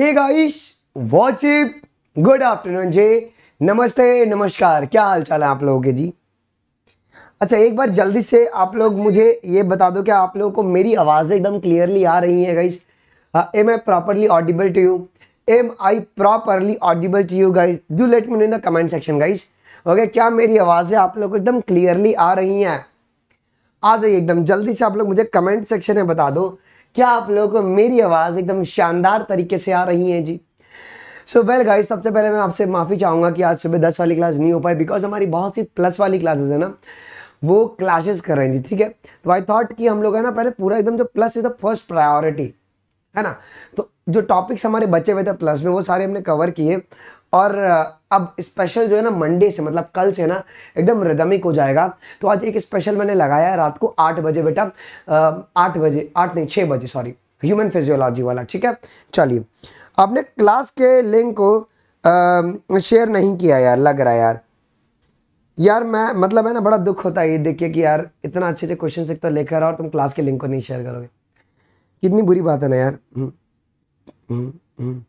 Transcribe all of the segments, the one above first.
Guys watch good afternoon जी नमस्ते नमस्कार क्या हाल चाल है आप लोगों के जी अच्छा एक बार जल्दी से आप लोग मुझे ये बता दो कि आप लोगों को मेरी आवाज़ एकदम क्लियरली आ रही है guys am I properly audible to you am I properly audible to you guys do let me in the comment section guys okay क्या मेरी आवाज़ें आप लोग को एकदम क्लियरली आ रही हैं आ जाइए एकदम जल्दी से आप लोग मुझे कमेंट सेक्शन में बता दो क्या आप लोगों को मेरी आवाज़ एकदम शानदार तरीके से आ रही है जी सो वेल गाइस सबसे पहले मैं आपसे माफ़ी चाहूंगा कि आज सुबह दस वाली क्लास नहीं हो पाई बिकॉज हमारी बहुत सी प्लस वाली क्लासेस है ना वो क्लासेस कर रही थी ठीक है तो आई थॉट कि हम लोग है ना पहले पूरा एकदम जो plus is the first priority है ना तो जो टॉपिक्स हमारे बचे हुए थे प्लस में वो सारे हमने कवर किए और अब स्पेशल जो है ना मंडे से मतलब कल से ना एकदम रिदमिक हो जाएगा तो आज एक स्पेशल मैंने लगाया है रात को आठ बजे बेटा आठ बजे आठ नहीं छः बजे सॉरी ह्यूमन फिजियोलॉजी वाला ठीक है चलिए आपने क्लास के लिंक को शेयर नहीं किया यार लग रहा है यार यार मैं मतलब है ना बड़ा दुख होता है ये देखिए कि यार इतना अच्छे से क्वेश्चन एक तो लेकर और तुम क्लास के लिंक को नहीं शेयर करोगे कितनी बुरी बात है ना यार हुँ, हुँ, हुँ.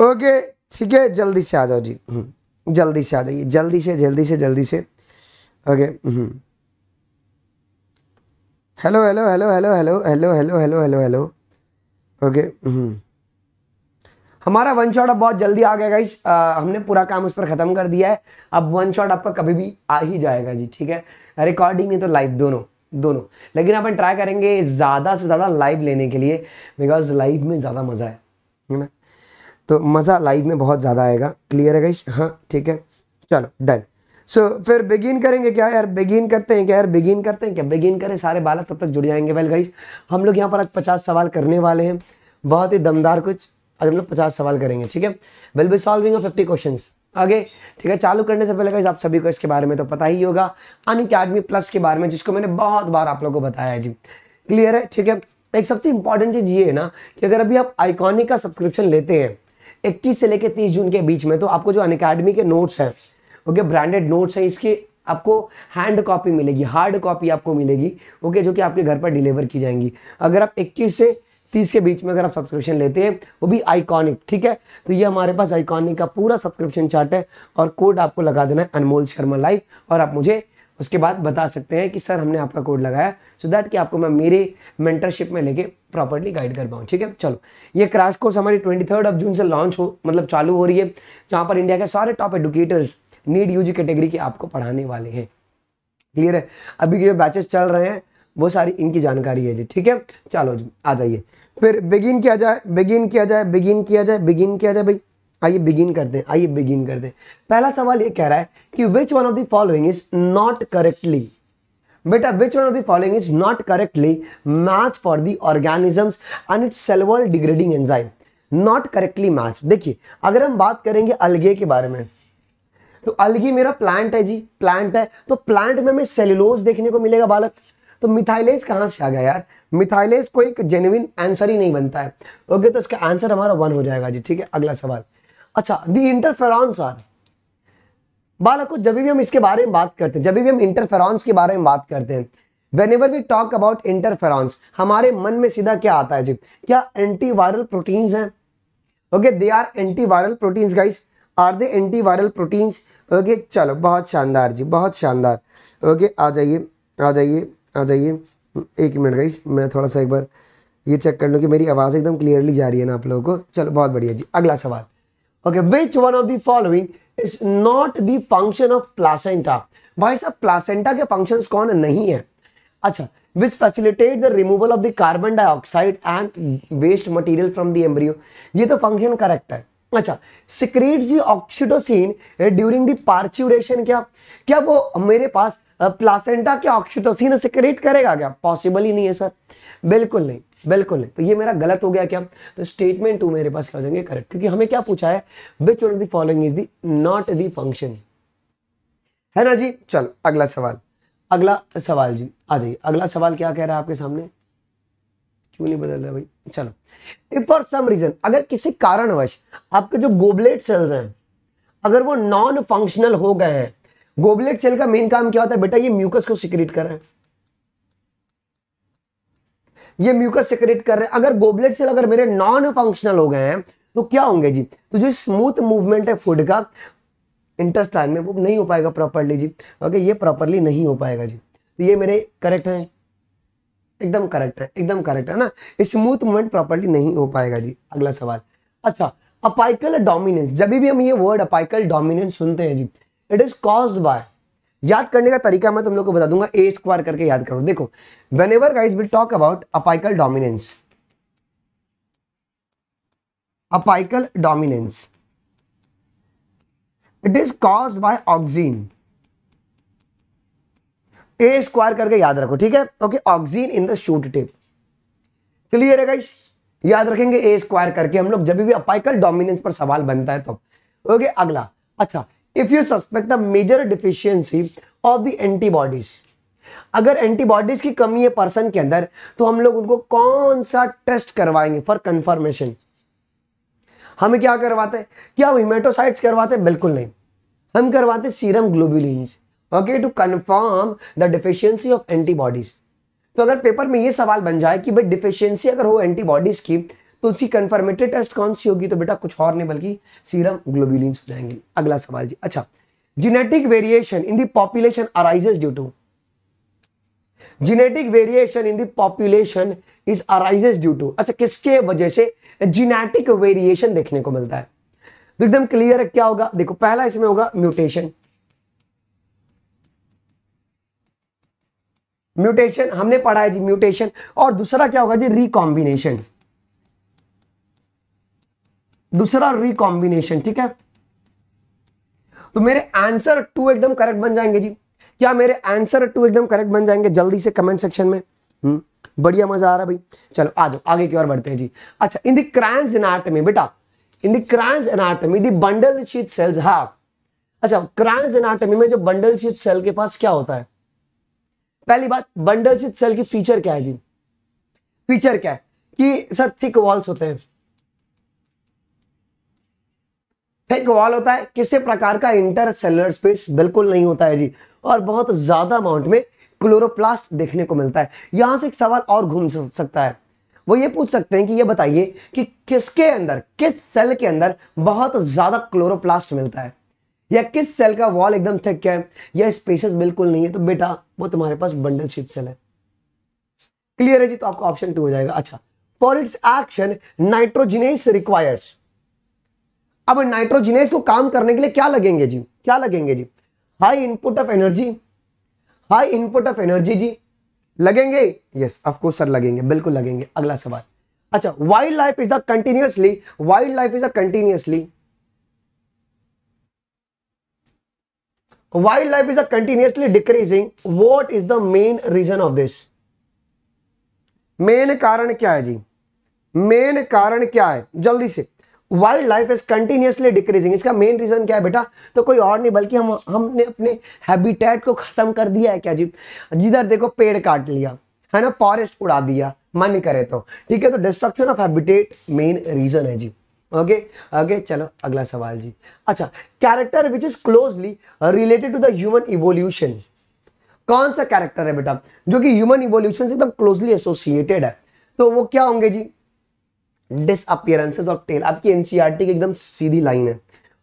ओके ठीक है जल्दी से आ जाओ जी हम्म, जल्दी से आ जाइए जल्दी से जल्दी से जल्दी से okay hmm. Hello hello hello hello hello hello hello hello hello hello okay hmm. हमारा वन शॉट अब बहुत जल्दी आ गया गाइस हमने पूरा काम उस पर ख़त्म कर दिया है अब वन शॉट आपका कभी भी आ ही जाएगा जी ठीक है रिकॉर्डिंग नहीं तो लाइव दोनों दोनों लेकिन अपन ट्राई करेंगे ज़्यादा से ज़्यादा लाइव लेने के लिए बिकॉज लाइव में ज़्यादा मज़ा है ना तो मज़ा लाइव में बहुत ज़्यादा आएगा क्लियर है गई हाँ ठीक है चलो डन सो so, फिर बिगिन करेंगे क्या यार बिगिन करते हैं क्या यार बिगिन करते हैं क्या बिगिन करें सारे बालक तब तक जुड़ जाएंगे वेल गाइस हम लोग यहाँ पर आज पचास सवाल करने वाले हैं बहुत ही दमदार कुछ आज हम लोग पचास सवाल करेंगे ठीक है will be solving fifty question आगे ठीक है चालू करने से पहले गाइस आप सभी को इसके बारे में तो पता ही होगा अन अकेडमी प्लस के बारे में जिसको मैंने बहुत बार आप लोग को बताया जी क्लियर है ठीक है एक सबसे इंपॉर्टेंट चीज़ ये है ना कि अगर अभी आप आइकॉनिक का सब्सक्रिप्शन लेते हैं इक्कीस से लेकर तीस जून के बीच में तो आपको जो अनकेडमी के नोट्स हैं ओके ब्रांडेड नोट्स हैं इसकी आपको हैंड कॉपी मिलेगी हार्ड कॉपी आपको मिलेगी ओके जो कि आपके घर पर डिलीवर की जाएंगी अगर आप 21 से 30 के बीच में अगर आप सब्सक्रिप्शन लेते हैं वो भी आइकॉनिक ठीक है तो ये हमारे पास आइकॉनिक का पूरा सब्सक्रिप्शन चार्ट है और कोड आपको लगा देना है अनमोल शर्मा लाइव और आप मुझे उसके बाद बता सकते हैं कि सर हमने आपका कोड लगाया सो so दैट कि आपको मैं मेरे मेंटरशिप में लेके प्रॉपरली गाइड कर पाऊँ ठीक है चलो ये क्रैश कोर्स हमारी ट्वेंटी थर्ड ऑफ जून से लॉन्च हो मतलब चालू हो रही है जहाँ पर इंडिया के सारे टॉप एडुकेटर्स नीड जी कैटेगरी के आपको पढ़ाने वाले हैं क्लियर है अभी के जो बैचेस चल रहे हैं वो सारी इनकी जानकारी है जी ठीक है चलो जी आ जाइए फिर बिगिन किया जाए बिगिन किया जाए बिगिन किया जाए बिगिन किया जाए भाई आइए बिगिन कर हैं आइए बिगिन कर हैं पहला सवाल ये कह रहा है कि which one of the following is not correctly बेटा which one of the following is not correctly match for the organisms and its cell wall degrading enzyme not correctly match देखिए अगर हम बात करेंगे अलगे के बारे में तो अलगी मेरा प्लांट है जी प्लांट है तो प्लांट में हमें सेलुलोज देखने को मिलेगा बालक तो मिथाइलेज कहां से आ गया यार मिथाइलेज कोई एक जेन्युन आंसर ही नहीं बनता है ओके तो इसका आंसर हमारा वन हो जाएगा जी ठीक है अगला सवाल अच्छा दी इंटरफेरॉन्स आर बालको जब भी हम इसके बारे में बात करते हैं जब भी हम इंटरफेरॉन्स के बारे में बात करते हैं whenever we talk about interferons हमारे मन में सीधा क्या आता है जी क्या एंटीवायरल प्रोटीन्स हैं okay they are antiviral proteins guys are they antiviral proteins okay चलो बहुत शानदार जी बहुत शानदार ओके आ जाइए आ जाइए आ जाइए एक मिनट गाइस मैं थोड़ा सा एक बार ये चेक कर लूँ कि मेरी आवाज़ एकदम क्लियरली जा रही है ना आप लोगों को चलो बहुत बढ़िया जी अगला सवाल okay which one of the following is not the function of placenta भाई साहब प्लासेंटा के फंक्शंस कौन है? नहीं है अच्छा which facilitate the removal of the carbon dioxide and waste material from the embryo ये तो function correct है अच्छा सिक्रेट जी ऑक्सीटोसिन ड्यूरिंग दी पार्चुरेशन क्या क्या वो मेरे पास प्लासेंटा eh, के ऑक्सीटोसिन सिक्रेट करेगा क्या पॉसिबल ही नहीं है सर बिल्कुल नहीं बिल्कुल नहीं तो ये मेरा गलत हो गया क्या तो स्टेटमेंट टू मेरे पास क्या हो जाएंगे करेक्ट क्योंकि हमें क्या पूछा है which one of the following is the not the function है ना जी चलो अगला सवाल अगला सवाल जी आ जाइए अगला सवाल क्या कह रहा है आपके सामने क्यों नहीं बदल रहा भाई चलो इफ फॉर सम रीजन अगर किसी कारणवश आपके जो गोबलेट सेल्स हैं अगर वो नॉन फंक्शनल हो गए हैं गोबलेट सेल का मेन काम क्या होता है बेटा ये म्यूकस को सिक्रेट कर रहे हैं ये म्यूकस सिक्रेट कर रहे हैं अगर गोबलेट सेल अगर मेरे नॉन फंक्शनल हो गए हैं तो क्या होंगे जी तो जो स्मूथ मूवमेंट है फूड का इंटरस्टाइन में वो नहीं हो पाएगा प्रॉपरली जी ओके ये प्रॉपरली नहीं हो पाएगा जी तो ये मेरे करेक्ट हैं एकदम करेक्ट है एकदम करेक्ट है ना स्मूथ मूवमेंट प्रॉपरली नहीं हो पाएगा जी अगला सवाल अच्छा अपाइकल डोमिनेंस जब भी हम ये वर्ड अपाइकल डोमिनेंस सुनते हैं जी इट इज कॉज बाय याद करने का तरीका मैं तुम लोग को बता दूंगा ए स्क्वायर करके याद करो देखो whenever guys will talk about apical dominance apical dominance it is cause by auxin A square करके याद रखो ठीक है okay auxin in the shoot tip clear है गाइस याद रखेंगे ए स्क्वायर करके हम लोग जब भी अपाइकल डोमिनेंस पर सवाल बनता है तो ओके अगला अच्छा if you suspect the major deficiency of the antibodies अगर एंटीबॉडीज की कमी है पर्सन के अंदर तो हम लोग उनको कौन सा टेस्ट करवाएंगे फॉर कंफर्मेशन हमें क्या करवाते हैं क्या हिमेटोसाइट्स करवाते हैं बिल्कुल नहीं हम करवाते serum globulin okay to confirm the deficiency of antibodies तो अगर पेपर में ये सवाल बन जाए कि भाई डिफिशियंसी अगर हो एंटीबॉडीज की तो उसकी कन्फर्मेटरी टेस्ट कौन सी होगी तो बेटा कुछ और नहीं बल्कि सीरम ग्लोबुलिन्स हो जाएंगे अगला सवाल जी अच्छा genetic variation in the population arise due to genetic variation in the population is population due to अच्छा किसके वजह से जीनेटिक वेरिएशन देखने को मिलता है तो एकदम क्लियर है क्या होगा देखो पहला इसमें होगा म्यूटेशन म्यूटेशन हमने पढ़ा है जी म्यूटेशन और दूसरा क्या होगा जी रिकॉम्बिनेशन दूसरा रिकॉम्बिनेशन ठीक है तो मेरे आंसर टू एकदम करेक्ट बन जाएंगे जी क्या मेरे आंसर टू एकदम करेक्ट बन जाएंगे जल्दी से कमेंट सेक्शन में हम्म, बढ़िया मजा आ रहा भाई चलो आ जाओ आगे की ओर बढ़ते हैं जी अच्छा इन द क्रैंस एनाटमी बेटा इन द्रांस क्रैंस एनाटमी दंडल बंडल शीट सेल्स हाफ अच्छा क्रांस एनाटमी में जो बंडल शीट सेल के पास क्या होता है पहली बात बंडल सिट सेल की फीचर क्या है जी फीचर क्या है कि सर थिक वॉल्स होते हैं थिक वॉल होता है किसी प्रकार का इंटर सेलर स्पेस बिल्कुल नहीं होता है जी और बहुत ज्यादा अमाउंट में क्लोरोप्लास्ट देखने को मिलता है यहां से एक सवाल और घूम सकता है वो ये पूछ सकते हैं कि ये बताइए कि किसके अंदर किस सेल के अंदर बहुत ज्यादा क्लोरोप्लास्ट मिलता है या किस सेल का वॉल एकदम थिक है या स्पेसेस बिल्कुल नहीं है तो बेटा वो तुम्हारे पास बंडल शीट सेल है क्लियर है जी तो आपका ऑप्शन टू हो जाएगा अच्छा for its action nitrogenase requires अब नाइट्रोजिनेस को काम करने के लिए क्या लगेंगे जी क्या लगेंगे जी high input of energy high input of energy जी लगेंगे यस ऑफ कोर्स सर लगेंगे बिल्कुल लगेंगे अगला सवाल अच्छा wildlife is the continuously wildlife is the continuously life is a continuously decreasing what is the main reason of this main कारण क्या है जी मेन कारण क्या है जल्दी से wildlife is continuously decreasing इसका मेन रीजन क्या है बेटा तो कोई और नहीं बल्कि हम हमने अपने हैबिटेट को खत्म कर दिया है क्या जी जिधर देखो पेड़ काट लिया है ना फॉरेस्ट उड़ा दिया मन करे तो ठीक है तो destruction of habitat main reason है जी ओके आगे चलो अगला सवाल जी अच्छा character which is closely related to the human evolution कौन सा कैरेक्टर है बेटा जो कि ह्यूमन इवोल्यूशन से एकदम क्लोजली एसोसिएटेड है तो वो क्या होंगे जी डिसअपियरेंसेज ऑफ टेल आपकी एनसीआरटी e की एकदम सीधी लाइन है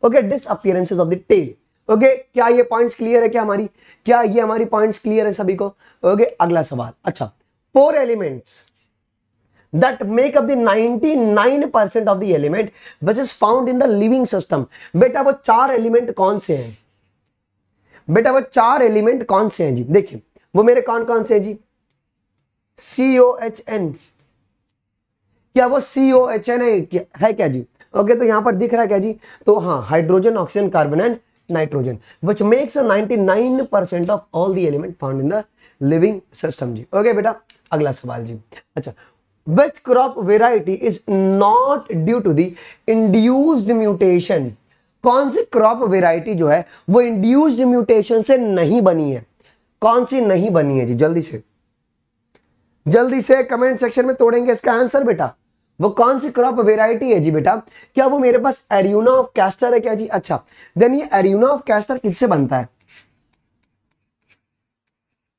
okay disappearances of the tail okay क्या ये पॉइंट्स क्लियर है क्या हमारी क्या ये हमारी पॉइंट्स क्लियर है सभी को ओके okay, अगला सवाल अच्छा four elements that make up the 99% of the element which is found in the living system बेटा वो चार एलिमेंट कौन से हैं बेटा वो चार एलिमेंट कौन से हैं जी देखिए वो मेरे कौन कौन से हैं जी सी ओ एच एन क्या वो सी ओ एच एन है क्या जी ओके okay, तो यहां पर दिख रहा है क्या जी तो हाँ hydrogen oxygen carbon and nitrogen which makes ninety nine percent of all the element found in the living system जी ओके okay, बेटा अगला सवाल जी अच्छा which crop variety is not due to the induced mutation कौन सी crop variety जो है वो इंड्यूस्ड म्यूटेशन से नहीं बनी है कौन सी नहीं बनी है जी जल्दी से जल्दी से कमेंट सेक्शन में तोड़ेंगे इसका आंसर बेटा वो कौन सी क्रॉप वेराइटी है जी बेटा क्या वो मेरे पास एरियोना ऑफ कैस्टर है क्या जी अच्छा देन ये एरियोना ऑफ कैस्टर किससे बनता है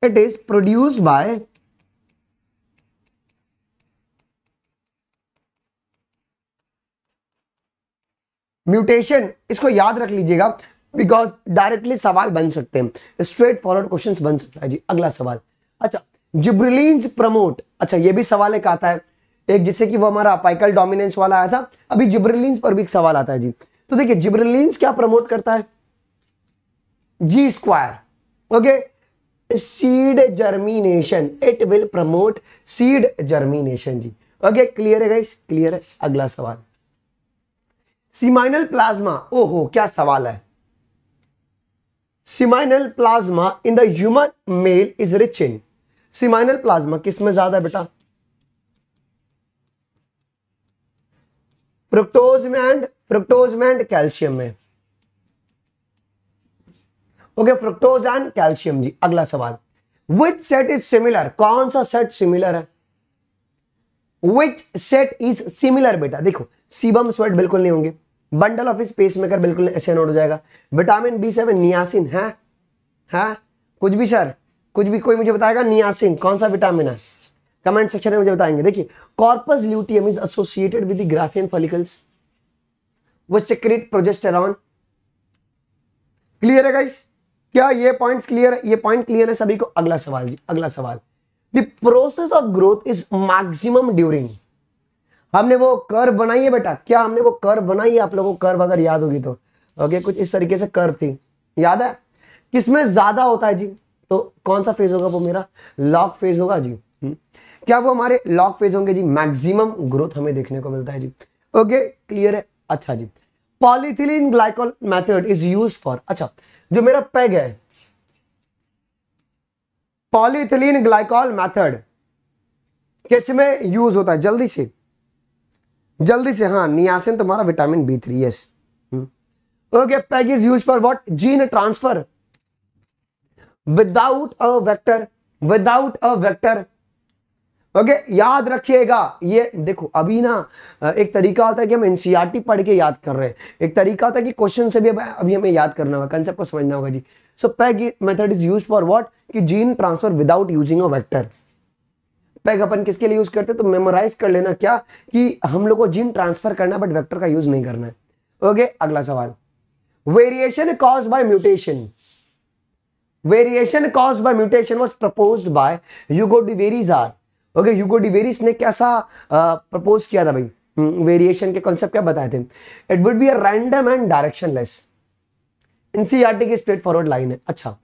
it is produced by mutation इसको याद रख लीजिएगा बिकॉज डायरेक्टली सवाल बन सकते हैं स्ट्रेट फॉरवर्ड क्वेश्चन बन सकता है जी अगला सवाल अच्छा जिब्रिलीन्स प्रमोट अच्छा ये भी सवाल एक आता है एक जिससे कि वो हमारा अपाइकल डोमिनेंस वाला आया था अभी जिब्रिलीन्स पर भी एक सवाल आता है जी तो देखिए जिब्रिलीन्स क्या प्रमोट करता है जी square okay seed germination it will promote seed germination जी ओके क्लियर है क्लियर है अगला सवाल सिमाइनल प्लाज्मा ओहो क्या सवाल है seminal plasma in the human male is rich in seminal plasma किस में ज्यादा है बेटा प्रोक्टोज में एंड प्रोक्टोज में एंड कैल्शियम में ओके फ्रुक्टोज एंड कैल्शियम जी अगला सवाल विच सेट इज सिमिलर कौन सा सेट सिमिलर है विच सेट इज सिमिलर बेटा देखो सीबम स्वेट बिल्कुल नहीं होंगे बंडल ऑफ स्पेस मेकर बिल्कुल ऐसे नोट हो जाएगा विटामिन बी सेवन नियासिन है है कुछ भी सर कुछ भी कोई मुझे बताएगा नियासिन कौन सा विटामिन है कमेंट सेक्शन में मुझे बताएंगे देखिए corpus luteum is associated with Graafian follicles वो सिक्रेट प्रोजेस्टेरॉन क्लियर है गाइस क्या ये पॉइंट्स क्लियर है ये पॉइंट क्लियर है सभी को अगला सवाल जी अगला सवाल the process of growth is maximum during हमने वो कर्व बनाई है बेटा क्या हमने वो कर्व बनाई है आप लोगों को कर्व अगर याद होगी तो ओके कुछ इस तरीके से कर्व थी याद है किसमें ज्यादा होता है जी तो कौन सा फेज होगा वो मेरा लॉक फेज होगा जी हम्म। क्या वो हमारे लॉक फेज होंगे जी मैक्सिमम ग्रोथ हमें देखने को मिलता है जी ओके क्लियर है अच्छा जी polyethylene glycol method is use for अच्छा जो मेरा पैग है पॉलीथिलीन ग्लाइकॉल मेथड किस में यूज होता है जल्दी से जल्दी से हाँ नियासिन तुम्हारा vitamin B three yes okay PEG is use for what gene transfer without a vector without a vector okay याद रखिएगा ये देखो अभी ना एक तरीका होता है कि हम एनसीईआरटी e पढ़ के याद कर रहे हैं एक तरीका होता है कि क्वेश्चन से भी अभी हमें याद करना होगा कंसेप्ट को समझना होगा जी so PEG method is use for what कि gene transfer without using a vector PEG अपन किसके लिए यूज करते तो मेमोराइज कर लेना क्या कि हम लोग को जीन ट्रांसफर करना बट वेक्टर का यूज नहीं करना है ओके अगला सवाल variation cause by mutation variation cause by mutation was propose by Hugo de Vries are okay Hugo de Vries ने कैसा प्रपोज किया था भाई वेरिएशन हम्म, के कॉन्सेप्ट क्या बताए थे it would be a random and directionless NCERT की स्ट्रेट फॉरवर्ड लाइन है अच्छा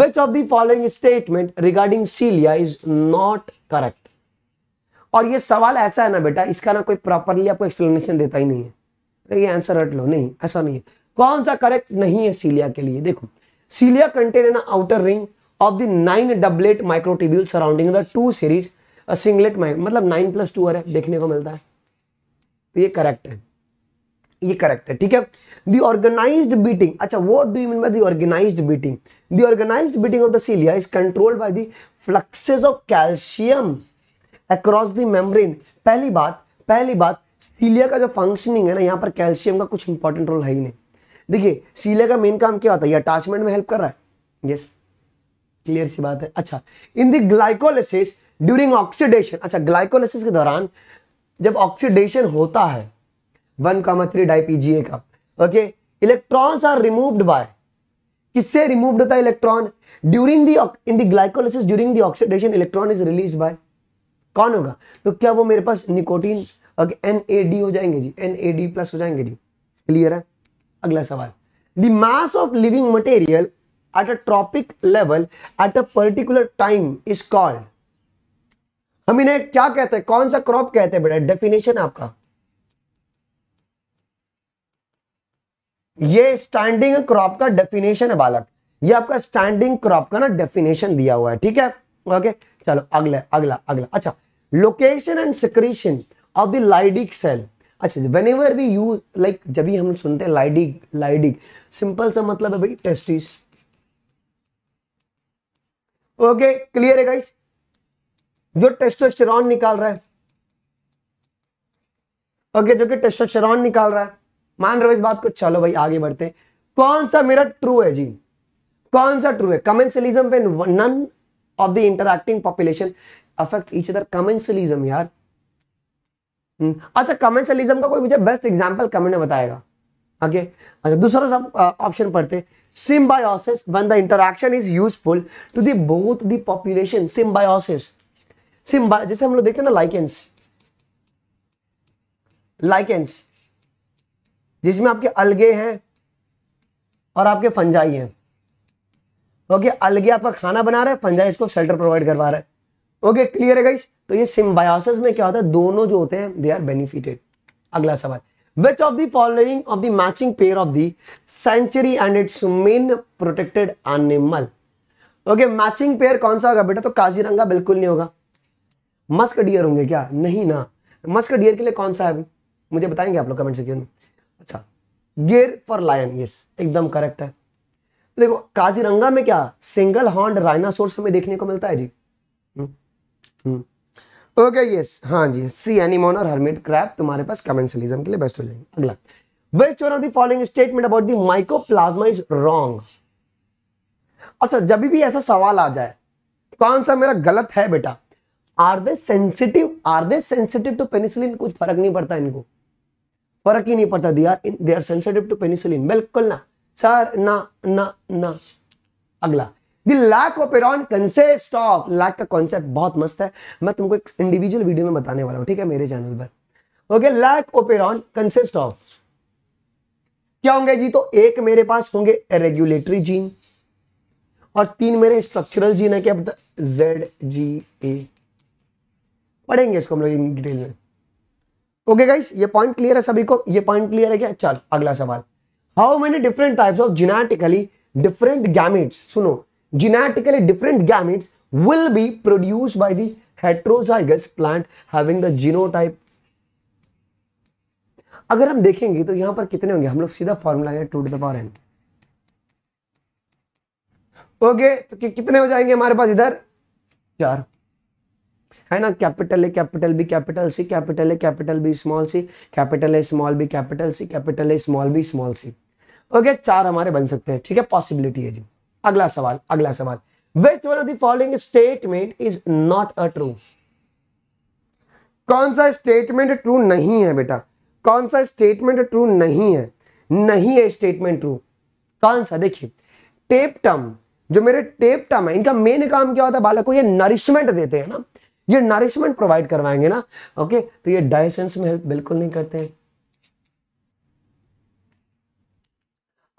Which of the following statement regarding सीलिया is not correct? और ये सवाल ऐसा है ना बेटा इसका ना कोई प्रॉपरली आपको एक्सप्लेनेशन देता ही नहीं है तो ये आंसर हट लो नहीं ऐसा नहीं है कौन सा करेक्ट नहीं है सीलिया के लिए देखो cilia contain an outer ring of the nine doublet microtubule surrounding the two series singlet mic मतलब नाइन प्लस टू है देखने को मिलता है तो ये करेक्ट है ये करेक्ट है ठीक है दी ऑर्गेनाइज्ड बीटिंग अच्छा what do you mean by the organised beating the organised beating of the cilia is controlled by the fluxes of calcium across the membrane पहली बात पहली बात सीलिया का जो फंक्शनिंग है ना यहाँ पर कैल्शियम का कुछ इंपॉर्टेंट रोल है ही नहीं देखिए सीलिया का मेन काम क्या होता है ये अटैचमेंट में हेल्प कर रहा है यस क्लियर सी बात है अच्छा in the glycolysis during oxidation अच्छा ग्लाइकोलाइसिस के दौरान जब ऑक्सीडेशन होता है वन कामा थ्री डाईपीजीए का okay electrons are removed by किससे रिमूव्ड होता है electron during the in the glycolysis during the oxidation electron is release by कौन होगा तो क्या वो मेरे पास निकोटीन एन ए डी हो जाएंगे जी एन ए डी प्लस हो जाएंगे जी क्लियर है अगला सवाल the mass of living material at a trophic level at a particular time is called हम इन्हें क्या कहते हैं कौन सा क्रॉप कहते हैं बेटा डेफिनेशन आपका ये स्टैंडिंग क्रॉप का डेफिनेशन है बालक ये आपका स्टैंडिंग क्रॉप का ना डेफिनेशन दिया हुआ है ठीक है ओके okay? चलो अगला अगला अगला अच्छा location and secretion of the Leydig cell अच्छा whenever we use like जब भी हम सुनते हैं लाइडिक लाइडिक सिंपल सा मतलब है भाई टेस्टिस ओके क्लियर है गाइस जो टेस्टोस्टेरॉन निकाल रहा है ओके okay, जो कि टेस्टोस्टेरॉन निकाल रहा है मान रहे हो इस बात को चलो भाई आगे बढ़ते हैं कौन सा मेरा ट्रू है जी कौन सा ट्रू है कमेंसलिज्म पे none of the interacting population affect each other commensalism यार अच्छा कमेंसलिज्म का कोई मुझे बेस्ट एग्जांपल कमेंट में बताएगा ओके अच्छा दूसरा सब ऑप्शन पढ़ते symbiosis when the interaction is useful to the both the population symbiosis Simba जैसे हम लोग देखते हैं ना लाइकेंस लाइकेंस जिसमें आपके अलगे हैं और आपके फंजाई हैं ओके अलगे आपका खाना बना रहा है फंजा इसको शेल्टर प्रोवाइड करवा रहा है ओके क्लियर है गाइस तो ये सिम्बायोसिस में क्या होता है दोनों जो होते हैं दे आर बेनिफिटेड अगला सवाल which of the following of the matching pair of the century and its main protected animal okay matching pair कौन सा होगा बेटा तो काजीरंगा बिल्कुल नहीं होगा मस्क डियर होंगे क्या नहीं ना मस्क डियर के लिए कौन सा है अभी मुझे बताएंगे आप लोग कमेंट से क्यों अच्छा गियर फॉर लायन यस एकदम करेक्ट है देखो काजीरंगा में क्या सिंगल हॉर्न राइनासोर्स हमें देखने को मिलता है जी ओके हम्म, यस हम्म। हाँ जी सी एनिमोन और हर्मिट क्रैप तुम्हारे पास कमेंसलिज्म के लिए बेस्ट हो जाएंगे अगला which one of following statement about the mycoplasma is wrong अच्छा जब भी ऐसा सवाल आ जाए कौन सा मेरा गलत है बेटा are they sensitive are they sensitive to penicillin कुछ फर्क नहीं पड़ता इनको फर्क ही नहीं पड़ता they are sensitive to penicillin बिल्कुल ना सर ना ना ना अगला दैक lac operon consist of lac का कॉन्सेप्ट बहुत मस्त है मैं तुमको एक इंडिविजुअल वीडियो में बताने वाला हूं ठीक है मेरे चैनल पर okay lac operon consist of क्या होंगे जी तो एक मेरे पास होंगे रेगुलेटरी जीन और तीन मेरे स्ट्रक्चरल जीन है क्या बता जेड जी ए पढ़ेंगे इसको हम लोग इन डिटेल में ओके गाइस ये पॉइंट क्लियर है सभी को ये पॉइंट क्लियर है क्या चल अगला सवाल how many different types of genetically different gametes सुनो genetically different gametes will be produce by the plant plant having the genotype अगर हम देखेंगे तो यहां पर कितने होंगे हम लोग सीधा फॉर्मूला है टू टू एन ओके तो कि, कितने हो जाएंगे हमारे पास इधर चार है ना capital A capital B capital C capital A capital B small C capital A small B capital C capital A small B small C हो गया चार हमारे बन सकते हैं ठीक है पॉसिबिलिटी है जी अगला सवाल अगला सवाल which one of the following statement is not a true कौन सा स्टेटमेंट ट्रू नहीं है बेटा कौन सा स्टेटमेंट ट्रू नहीं है नहीं है स्टेटमेंट ट्रू कौन सा देखिए टेप टर्म जो मेरे टेप टर्म है इनका मेन काम क्या होता है बालक को ये नरिशमेंट देते हैं ना ये नरिशमेंट प्रोवाइड करवाएंगे ना ओके तो ये डायसेंस में हेल्प बिल्कुल नहीं करते हैं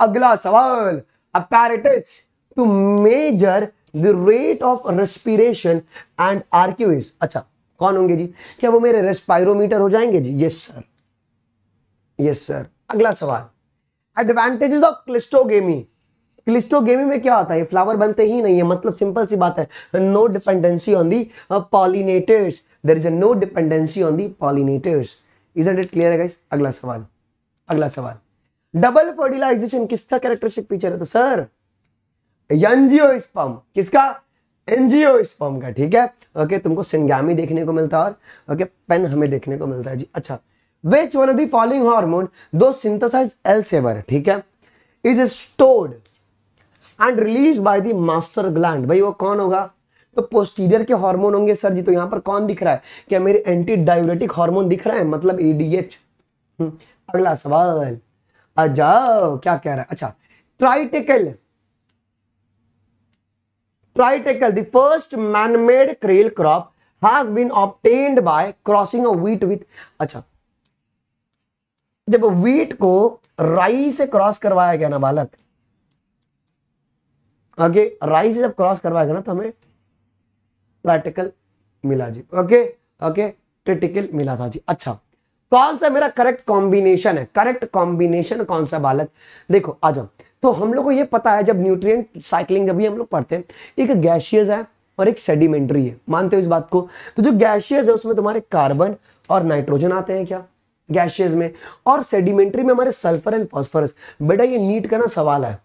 अगला सवाल apparatus to measure the rate of respiration and RQs अच्छा कौन होंगे जी क्या वो मेरे रेस्पायरोमीटर हो जाएंगे जी यस सर यस सर अगला सवाल एडवांटेजेस ऑफ क्लिस्टोगेमी क्लिस्टोगेमी में क्या आता है फ्लावर बनते ही नहीं है मतलब सिंपल सी बात है no dependency on the pollinators there is no dependency on the pollinators is it clear है गाइस अगला सवाल अगला सवाल डबल फर्टिलाइजेशन किसका कैरेक्टरिस्टिक फीचर है तो सर एनजीओ स्पम किसका एनजीओ स्पम का ठीक है ओके तुमको सिंगामी देखने को मिलता है और ओके पेन हमें देखने को मिलता है जी अच्छा which one of the following hormone दो सिंथेसाइज एल सेवर ठीक है is stored and release by the master gland भाई वो कौन होगा तो पोस्टीरियर के हार्मोन होंगे सर जी तो यहां पर कौन दिख रहा है क्या मेरे एंटी डायोरेटिक हार्मोन दिख रहा है मतलब एडीएच e हम्म, अगला सवाल अजाओ अच्छा, क्या कह रहा है अच्छा triticale triticale the first manmade cereal crop has been obtained by crossing a wheat with अच्छा जब व्हीट को राई से क्रॉस करवाया गया ना बालक ओके राई से जब क्रॉस करवाया गया ना तो हमें ट्राइटिकल मिला जी ओके ओके ट्रिटिकल मिला था जी अच्छा कौन सा मेरा करेक्ट कॉम्बिनेशन है करेक्ट कॉम्बिनेशन कौन सा बालक देखो आ जाओ तो हम लोग को ये पता है जब न्यूट्रिएंट साइकिलिंग जब भी हम लोग पढ़ते हैं एक गैशियस है और एक सेडिमेंट्री है मानते हो इस बात को तो जो गैशियस है उसमें तुम्हारे कार्बन और नाइट्रोजन आते हैं क्या गैशियस में और सेडिमेंट्री में हमारे सल्फर एंड फॉस्फरस बेटा ये नीट का ना सवाल है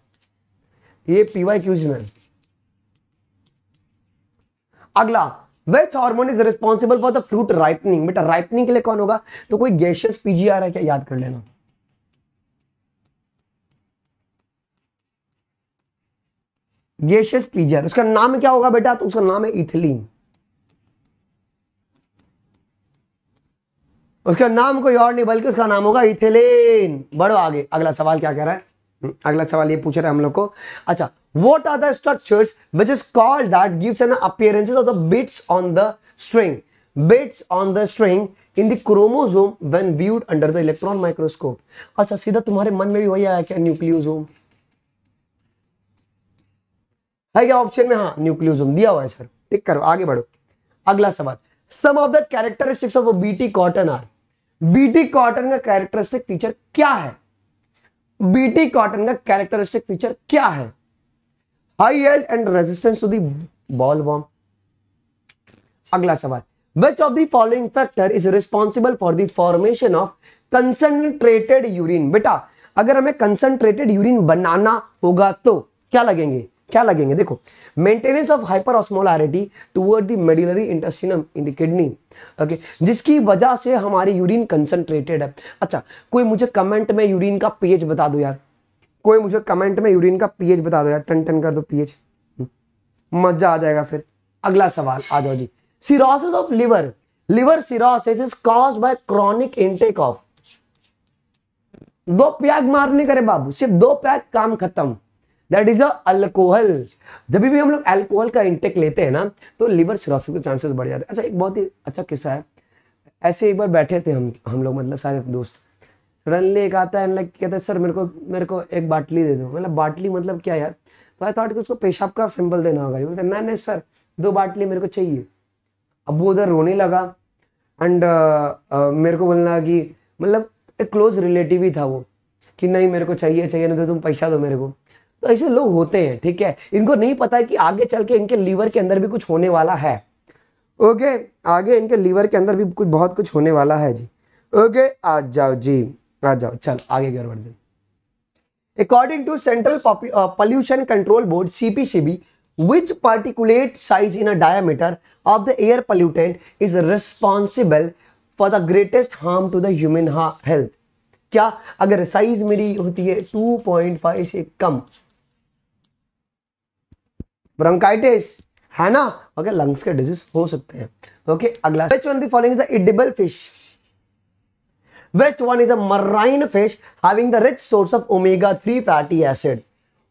ये पीवाई क्यूज में अगला which hormone is responsible for the fruit ripening बेटा राइपनिंग के लिए कौन होगा तो कोई गैशियस पीजीआर है क्या याद कर लेना गैशियस पीजीआर उसका नाम क्या होगा बेटा तो उसका नाम है इथिलीन उसका नाम कोई और नहीं बल्कि उसका नाम होगा इथिलीन बढ़ो आगे अगला सवाल क्या कह रहा है हम्म, अगला सवाल ये पूछ रहा है हम लोग को अच्छा What are the structures which is called that gives an appearances of the bits on the string? Bits on the string in the chromosome when viewed under the electron microscope. अच्छा सीधा तुम्हारे मन में भी वही आया क्या न्यूक्लियोजोम है क्या ऑप्शन में हाँ न्यूक्लियोजोम दिया हुआ है सर टिक करो आगे बढ़ो अगला सवाल some of the characteristics of BT cotton are BT cotton का कैरेक्टरिस्टिक फीचर क्या है बीटी कॉटन का कैरेक्टरिस्टिक फीचर क्या है high yield and resistance to the bollworm अगला सवाल which of the following factor is responsible for the formation of concentrated urine बेटा अगर हमें कंसनट्रेटेड यूरिन बनाना होगा तो क्या लगेंगे क्या लगेंगे देखो maintenance of hyperosmolarity toward the medullary interstitium in the kidney okay जिसकी वजह से हमारी यूरिन कंसनट्रेटेड है अच्छा कोई मुझे कमेंट में यूरिन का पेज बता दो यार कोई मुझे कमेंट में यूरिन का पीएच बता दो यार टन टन कर दो पीएच हम्म। मजा आ जाएगा फिर अगला सवाल आ जाओ जी cirrhosis of liver liver cirrhosis is cause by chronic intake of दो प्याग मारने करे बाबू सिर्फ दो प्याग काम खत्म दैट इज अल्कोहल जब भी हम लोग अल्कोहल का इंटेक लेते हैं ना तो लिवर सिरोसिस के चांसेस बढ़ जाते हैं अच्छा एक बहुत ही अच्छा किस्सा है ऐसे एक बार बैठे थे हम हम लोग मतलब सारे दोस्त रन ले एक आता है एंड लाइक कहता है सर मेरे को मेरे को एक बाटली दे दो मतलब बाटली मतलब क्या यार तो आई थॉट कि उसको पेशाब का सिंबल देना होगा बोलते नहीं नहीं सर दो बाटली मेरे को चाहिए अब वो उधर रोने लगा एंड uh, uh, मेरे को बोलना कि मतलब एक क्लोज रिलेटिव ही था वो कि नहीं मेरे को चाहिए चाहिए नहीं तो तुम पैसा दो मेरे को तो ऐसे लोग होते हैं ठीक है इनको नहीं पता है कि आगे चल के इनके लीवर के अंदर भी कुछ होने वाला है ओके आगे इनके लीवर के अंदर भी कुछ बहुत कुछ होने वाला है जी ओके आ जाओ जी जाओ चल आगे की ओर according to central pollution control board CPCB which particulate size in a diameter of the air pollutant is responsible for the greatest harm to human health क्या अगर साइज मेरी होती है टू पॉइंट फाइव से कम ब्रंकाइटिस है ना अगर lungs के डिजीज हो सकते हैं ओके अगला following is the edible fish which one is a marine fish having the rich source of omega 3 fatty acid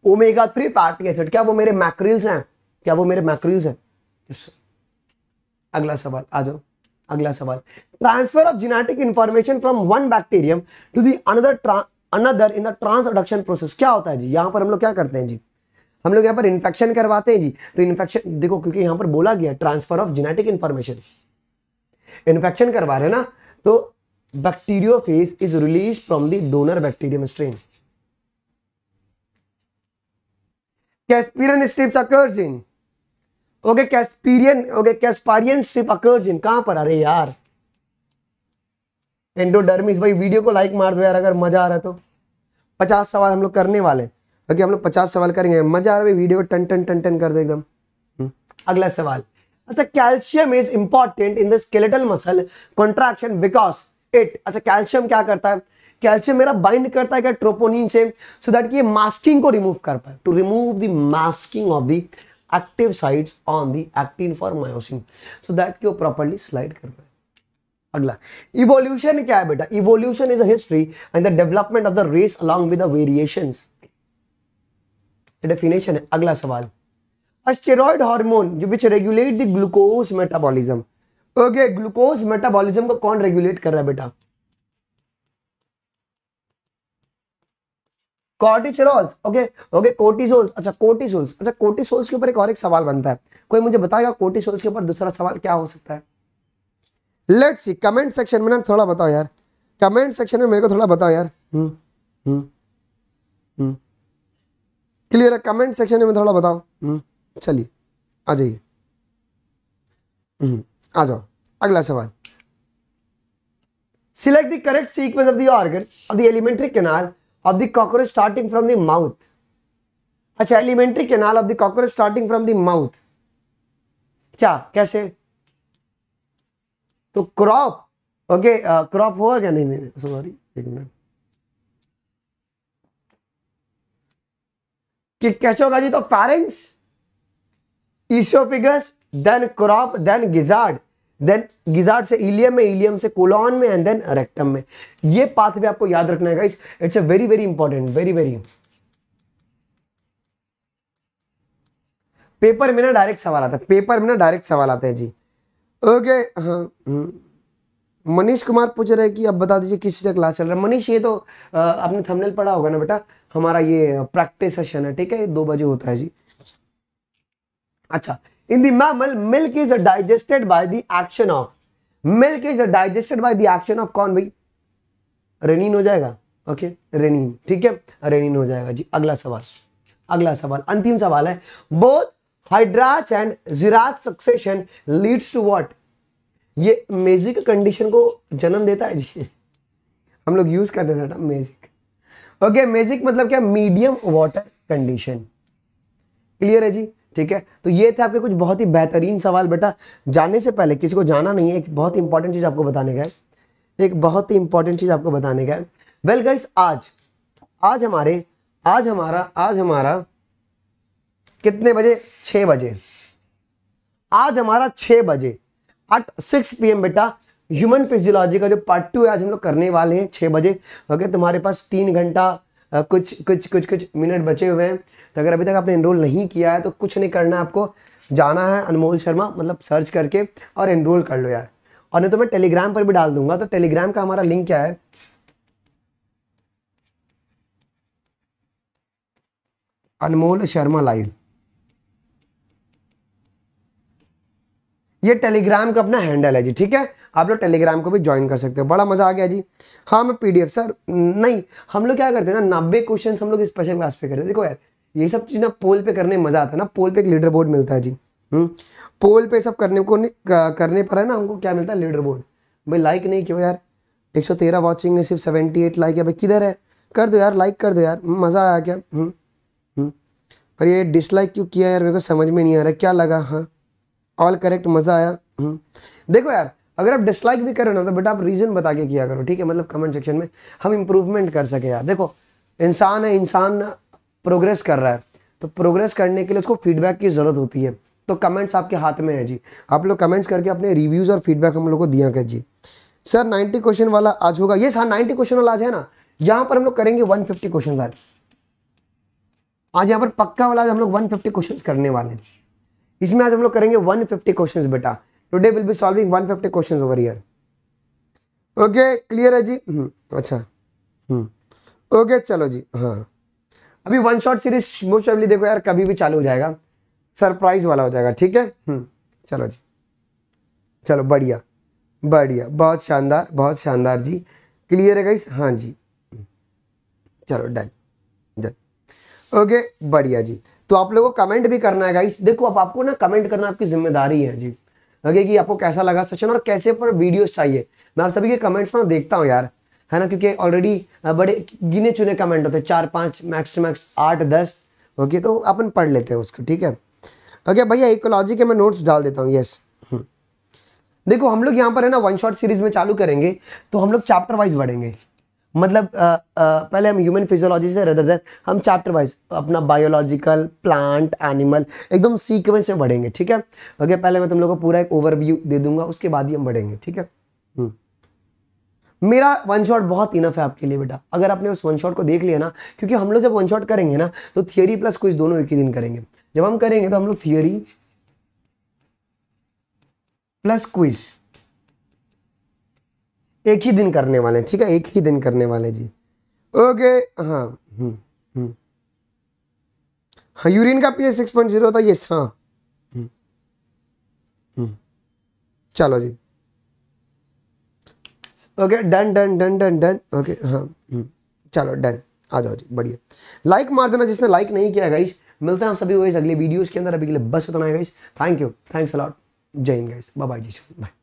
omega 3 fatty acid क्या वो मेरे मैक्रिल्स हैं क्या वो मेरे मैक्रिल्स हैं अगला सवाल आ जाओ अगला सवाल transfer of genetic information from one bacterium to the another another in the transduction process क्या होता है जी यहाँ पर हम लोग क्या करते हैं जी हम लोग यहाँ पर इन्फेक्शन करवाते हैं जी तो इन्फेक्शन देखो क्योंकि यहाँ पर बोला गया transfer of genetic information infection करवा रहे हैं ना तो bacteriophage is released from the donor bacterium strain. Casparian strips occurs in okay Casparian okay Casparian strip occurs in कहां पर अरे यार एंडोडर्मिस भाई वीडियो को लाइक मार दो यार अगर मजा आ रहा तो पचास सवाल हम लोग करने वाले ओके okay, हम लोग पचास सवाल करेंगे मजा आ रहा है वीडियो टन टन टन टन कर दो एकदम हम्म, अगला सवाल अच्छा calcium is important in the skeletal muscle contraction because it अच्छा कैल्शियम क्या करता है कैल्शियम मेरा बाइंड करता है क्या ट्रोपोनिन से सो दैट ये मास्किंग को रिमूव कर पाए to remove the masking of the active sides on the actin for myosin so that की वो प्रॉपरली स्लाइड कर पाए अगला इवोल्यूशन क्या है बेटा evolution is a history and the development of the race along with the variations definition है अगला सवाल अस्टेरॉयड हार्मोन जो which regulate the glucose metabolism okay glucose metabolism को कौन रेगुलेट कर रहा है बेटा कॉर्टिसोल्स ओके ओके कोर्टिसोल्स अच्छा कोर्टिसोल्स अच्छा कोर्टिसोल्स के ऊपर एक और एक सवाल बनता है कोई मुझे बताएगा कोर्टिसोल्स के ऊपर दूसरा सवाल क्या हो सकता है लेट्स सी कमेंट सेक्शन में ना थोड़ा बताओ यार कमेंट सेक्शन में मेरे को थोड़ा बताओ यार हम्म हम्म क्लियर हम्म। है कमेंट सेक्शन में थोड़ा बताओ हम्म चलिए आ जाइए हम्म आ जाओ अगला सवाल select the correct sequence of the organ of the alimentary canal of the cockroach starting from the mouth अच्छा alimentary canal of the cockroach starting from the mouth क्या कैसे तो क्रॉप ओके क्रॉप हुआ क्या नहीं नहीं सॉरी एक minute कि कैसे होगा जी तो pharynx oesophagus then crop then gizzard then gizzard से इलियम में इलियम से कोलॉन में एंड देन रेक्टम में ये पाथ भी आपको याद रखना है it's a very very important very very paper में ना डायरेक्ट सवाल आता है पेपर में ना डायरेक्ट सवाल आते हैं जी ओके हाँ हम्म। मनीष कुमार पूछ रहे हैं कि अब बता दीजिए किस चीज़ का क्लास चल रहा है मनीष ये तो आपने थंबनेल पढ़ा होगा ना बेटा हमारा ये प्रैक्टिस सेशन है ठीक है दो बजे होता है जी अच्छा in the mammal milk is digested by the action of milk is digested by the action of कौन भाई रेनिन हो जाएगा ओके रेनिन ठीक है रेनिन हो जाएगा जी अगला सवाल अगला सवाल अंतिम सवाल है both hydrarch and xerarch succession leads to what ये मेजिक कंडीशन को जन्म देता है जी हम लोग यूज करते थे ना मेजिक ओके मेजिक मतलब क्या मीडियम वाटर कंडीशन क्लियर है जी ठीक है तो ये थे आपके कुछ बहुत ही बेहतरीन सवाल बेटा जाने से पहले किसी को जाना नहीं है एक बहुत ही इंपॉर्टेंट चीज़ आपको बताने का है एक बहुत ही इंपॉर्टेंट चीज़ आपको बताने का है वेल गाइस आज आज हमारे आज हमारा आज हमारा कितने बजे छह बजे आज हमारा छह बजे एट सिक्स पी बेटा ह्यूमन फिजियोलॉजी का जो पार्ट टू है आज हम लोग करने वाले हैं छह बजे ओके तुम्हारे पास तीन घंटा कुछ कुछ कुछ कुछ मिनट बचे हुए हैं तो अगर अभी तक आपने इनरोल नहीं किया है तो कुछ नहीं करना है आपको जाना है अनमोल शर्मा मतलब सर्च करके और इनरोल कर लो यार और नहीं तो मैं टेलीग्राम पर भी डाल दूंगा तो टेलीग्राम का हमारा लिंक क्या है अनमोल शर्मा लाइव ये टेलीग्राम का अपना हैंडल है जी ठीक है आप लोग टेलीग्राम को भी ज्वाइन कर सकते हो बड़ा मज़ा आ गया जी हाँ मैं पी सर नहीं हम लोग क्या करते हैं ना नब्बे क्वेश्चन हम लोग स्पेशल क्लास पे करते हैं देखो यार ये सब चीज़ ना पोल पे करने मज़ा आता है ना पोल पे एक लीडर बोर्ड मिलता है जी पोल हम्म, पे सब करने को करने पर है ना हमको क्या मिलता है लीडर बोर्ड भाई लाइक नहीं क्यों यार एक सौ तेरह वॉचिंग है सिर्फ सेवेंटी एट लाइक है भाई किधर है कर दो यार लाइक कर दो यार मज़ा आया क्या हम्म, हम्म। पर ये डिसलाइक क्यों किया यार मेरे को समझ में नहीं आ रहा क्या लगा हाँ ऑल करेक्ट मज़ा आया देखो यार अगर आप डिसलाइक भी करें ना तो बेटा आप रीज़न बता के किया करो ठीक है मतलब कमेंट सेक्शन में हम इम्प्रूवमेंट कर सके यार देखो इंसान है इंसान प्रोग्रेस कर रहा है तो प्रोग्रेस करने के लिए उसको फीडबैक की ज़रूरत होती है तो कमेंट्स आपके हाथ में है जी आप लोग कमेंट्स करके अपने रिव्यूज़ और फीडबैक हम लोग को दिया कर जी सर 90 क्वेश्चन वाला आज होगा ये सर नाइनटी क्वेश्चन वाला आज है ना यहाँ पर हम लोग करेंगे फिफ्टी क्वेश्चन आज आज यहाँ पर पक्का वाला आज हम लोग 150 क्वेश्चंस करने वाले हैं इसमें आज हम लोग करेंगे 150 क्वेश्चंस बेटा today will be solving 150 question over year okay clear है जी हम्म, अच्छा ओके हम्म, चलो जी हाँ अभी one shot series most probably देखो यार कभी भी चालू हो जाएगा सरप्राइज वाला हो जाएगा ठीक है हम्म, चलो जी चलो बढ़िया बढ़िया बहुत शानदार बहुत शानदार जी क्लियर है गाइस हाँ जी चलो डन डन ओके बढ़िया जी तो आप लोगों को कमेंट भी करना है गाइस देखो अब आप आपको ना कमेंट करना आपकी जिम्मेदारी है जी लगे कि आपको कैसा लगा सेशन और कैसे पर वीडियोस चाहिए मैं आप सभी के कमेंट्स ना देखता हूँ यार है ना क्योंकि ऑलरेडी बड़े गिने चुने कमेंट होते हैं चार पाँच मैक्स मैक्स आठ दस ओके तो अपन पढ़ लेते हैं उसको ठीक है ओके तो भैया इकोलॉजी के मैं नोट्स डाल देता हूँ यस हम्म। देखो हम लोग यहाँ पर है ना वन शॉट सीरीज में चालू करेंगे तो हम लोग चैप्टर वाइज बढ़ेंगे मतलब आ, आ, पहले हम ह्यूमन फिजियोलॉजी से रहते देन हम चैप्टर वाइज अपना बायोलॉजिकल प्लांट एनिमल एकदम सीक्वेंस से बढ़ेंगे ठीक है ओके पहले मैं तुम लोग को पूरा एक ओवरव्यू दे दूंगा उसके बाद ही हम बढ़ेंगे ठीक है हम्म। मेरा वन शॉट बहुत इनफ है आपके लिए बेटा अगर आपने उस वन शॉट को देख लिया ना क्योंकि हम लोग जब वन शॉट करेंगे ना तो थियोरी प्लस कुछ दोनों एक ही दिन करेंगे जब हम करेंगे तो हम लोग थियोरी प्लस क्विज एक ही दिन करने वाले हैं ठीक है एक ही दिन करने वाले जी ओके हाँ हम्म, हम्म। हाँ यूरिन का पीएच सिक्स पॉइंट जीरो था यस हाँ हम्म, चलो जी okay done done done done done okay हाँ चलो डन आ जाओ जी बढ़िया लाइक मार देना जिसने लाइक नहीं किया गाइस मिलते हैं हम सभी वो इस अगले वीडियोस के अंदर अभी के लिए बस उतना है guys thank you thanks a lot जय हिंद गाइस बाय बाय जी बाय